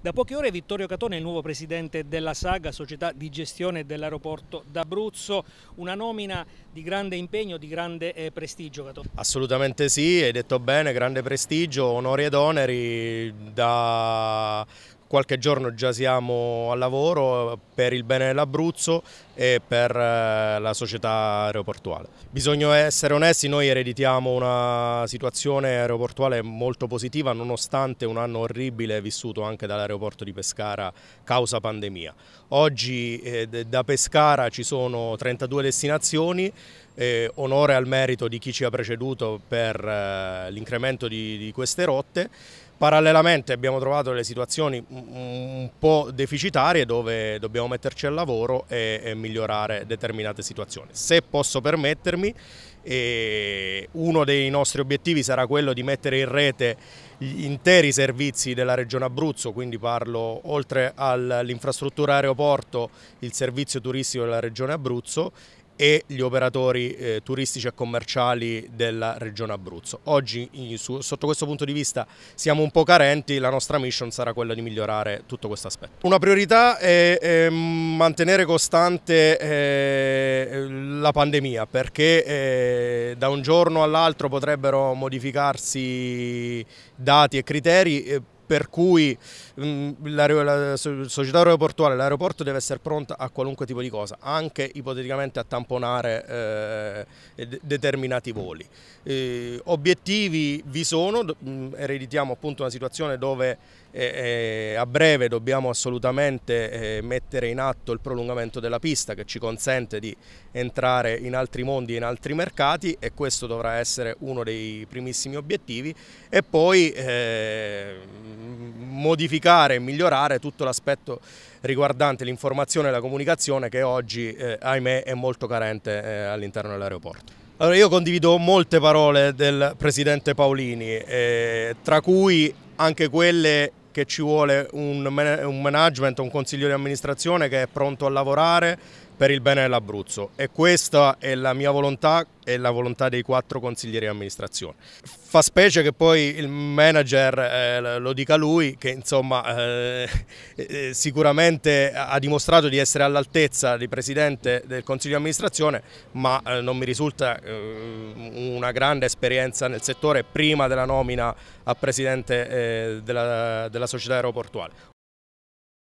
Da poche ore Vittorio Catone è il nuovo presidente della Saga, società di gestione dell'aeroporto d'Abruzzo, una nomina di grande impegno, di grande eh, prestigio Catone. Assolutamente sì, hai detto bene, grande prestigio, onori ed oneri da qualche giorno già siamo al lavoro per il bene dell'Abruzzo e per eh, la società aeroportuale. Bisogna essere onesti, noi ereditiamo una situazione aeroportuale molto positiva nonostante un anno orribile vissuto anche dall'aeroporto di Pescara causa pandemia. Oggi eh, da Pescara ci sono 32 destinazioni, eh, onore al merito di chi ci ha preceduto per eh, l'incremento di, di, queste rotte. Parallelamente abbiamo trovato delle situazioni un po' deficitarie dove dobbiamo metterci al lavoro e, e migliorare determinate situazioni. Se posso permettermi, eh, uno dei nostri obiettivi sarà quello di mettere in rete gli interi servizi della Regione Abruzzo, quindi parlo oltre all'infrastruttura aeroporto, il servizio turistico della Regione Abruzzo e gli operatori eh, turistici e commerciali della regione Abruzzo. Oggi in, su, sotto questo punto di vista siamo un po' carenti, la nostra mission sarà quella di migliorare tutto questo aspetto. Una priorità è, è mantenere costante eh, la pandemia perché eh, da un giorno all'altro potrebbero modificarsi dati e criteri eh, per cui mh, mm, la, società aeroportuale, l'aeroporto deve essere pronta a qualunque tipo di cosa, anche ipoteticamente a tamponare eh, determinati voli. Eh, obiettivi vi sono, mh, mm, ereditiamo appunto una situazione dove eh, eh a breve dobbiamo assolutamente eh, mettere in atto il prolungamento della pista che ci consente di entrare in altri mondi e in altri mercati e questo dovrà essere uno dei primissimi obiettivi e poi eh, modificare e migliorare tutto l'aspetto riguardante l'informazione e la comunicazione che oggi, eh, ahimè, è molto carente eh, all'interno dell'aeroporto. Allora io condivido molte parole del Presidente Paolini, eh, tra cui anche quelle che ci vuole un, man un management, un consiglio di amministrazione che è pronto a lavorare, per il bene dell'Abruzzo e questa è la mia volontà e la volontà dei quattro consiglieri di amministrazione. Fa specie che poi il manager eh, lo dica lui che insomma eh, eh, sicuramente ha dimostrato di essere all'altezza di presidente del consiglio di amministrazione ma eh, non mi risulta eh, una grande esperienza nel settore prima della nomina a presidente della, della società aeroportuale.